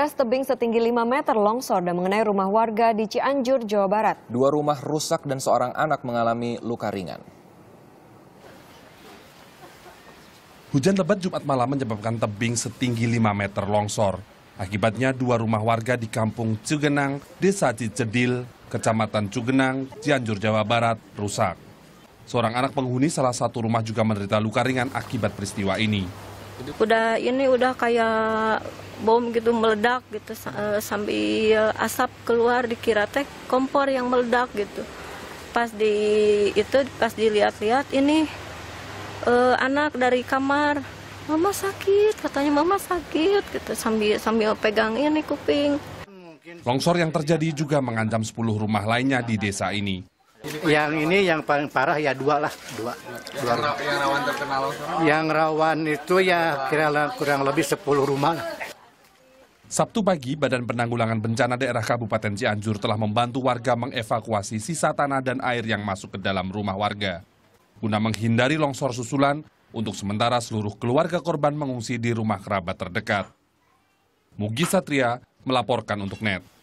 Deras tebing setinggi 5 meter longsor dan mengenai rumah warga di Cianjur, Jawa Barat. Dua rumah rusak dan seorang anak mengalami luka ringan. Hujan lebat Jumat malam menyebabkan tebing setinggi 5 meter longsor. Akibatnya dua rumah warga di kampung Cugenang, Desa Cicedil, Kecamatan Cugenang, Cianjur, Jawa Barat rusak. Seorang anak penghuni salah satu rumah juga menderita luka ringan akibat peristiwa ini udah ini udah kayak bom gitu meledak gitu eh, sambil asap keluar dikira teh kompor yang meledak gitu pas di itu pas dilihat-lihat ini uh, anak dari kamar mama sakit katanya mama sakit gitu sambil sambil pegang ini kuping longsor yang terjadi juga mengancam 10 rumah lainnya di desa ini yang ini yang paling parah ya dua lah dua. dua. Yang, rawan terkenal Yang rawan itu ya kira kurang lebih sepuluh rumah lah. Sabtu pagi, Badan Penanggulangan Bencana Daerah Kabupaten Cianjur telah membantu warga mengevakuasi sisa tanah dan air yang masuk ke dalam rumah warga. Guna menghindari longsor susulan, untuk sementara seluruh keluarga korban mengungsi di rumah kerabat terdekat. Mugi Satria melaporkan untuk NET.